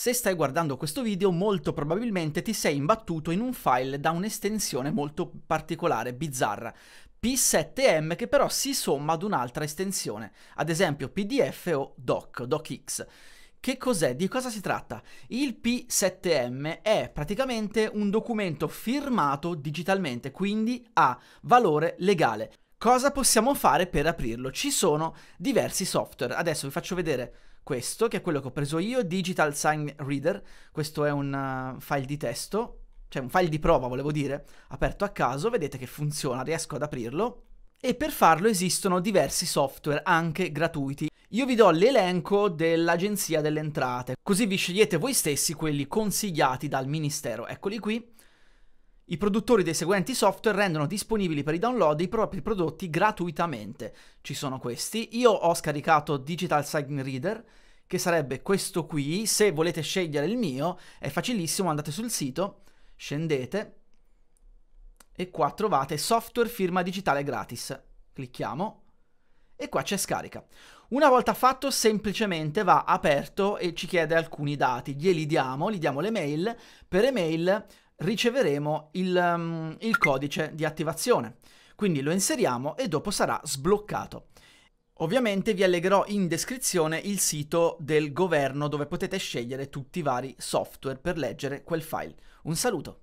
Se stai guardando questo video molto probabilmente ti sei imbattuto in un file da un'estensione molto particolare, bizzarra, P7M che però si somma ad un'altra estensione, ad esempio PDF o DOC, DOCX. Che cos'è? Di cosa si tratta? Il P7M è praticamente un documento firmato digitalmente, quindi ha valore legale. Cosa possiamo fare per aprirlo? Ci sono diversi software, adesso vi faccio vedere questo, che è quello che ho preso io, Digital Sign Reader, questo è un uh, file di testo, cioè un file di prova volevo dire, aperto a caso, vedete che funziona, riesco ad aprirlo, e per farlo esistono diversi software, anche gratuiti. Io vi do l'elenco dell'Agenzia delle Entrate, così vi scegliete voi stessi quelli consigliati dal Ministero. Eccoli qui, i produttori dei seguenti software rendono disponibili per i download i propri prodotti gratuitamente. Ci sono questi. Io ho scaricato Digital Sign Reader, che sarebbe questo qui. Se volete scegliere il mio, è facilissimo, andate sul sito, scendete e qua trovate software firma digitale gratis. Clicchiamo e qua c'è scarica. Una volta fatto semplicemente va aperto e ci chiede alcuni dati, glieli diamo, gli diamo le mail, per email riceveremo il, um, il codice di attivazione. Quindi lo inseriamo e dopo sarà sbloccato. Ovviamente vi allegherò in descrizione il sito del governo dove potete scegliere tutti i vari software per leggere quel file. Un saluto!